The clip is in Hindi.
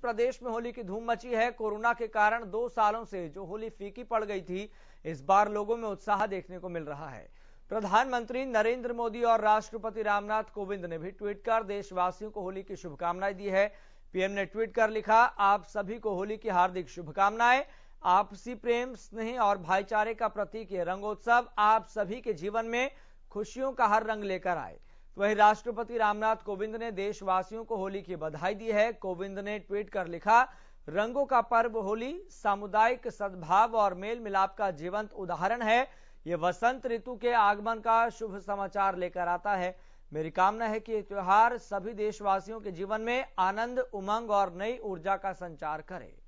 प्रदेश में होली की धूम मची है कोरोना के कारण दो सालों से जो होली फीकी पड़ गई थी इस बार लोगों में उत्साह देखने को मिल रहा है प्रधानमंत्री नरेंद्र मोदी और राष्ट्रपति रामनाथ कोविंद ने भी ट्वीट कर देशवासियों को होली की शुभकामनाएं दी है पीएम ने ट्वीट कर लिखा आप सभी को होली की हार्दिक शुभकामनाएं आपसी प्रेम स्नेह और भाईचारे का प्रतीक ये रंगोत्सव आप सभी के जीवन में खुशियों का हर रंग लेकर आए वहीं राष्ट्रपति रामनाथ कोविंद ने देशवासियों को होली की बधाई दी है कोविंद ने ट्वीट कर लिखा रंगों का पर्व होली सामुदायिक सद्भाव और मेल मिलाप का जीवंत उदाहरण है ये वसंत ऋतु के आगमन का शुभ समाचार लेकर आता है मेरी कामना है कि यह त्योहार सभी देशवासियों के जीवन में आनंद उमंग और नई ऊर्जा का संचार करे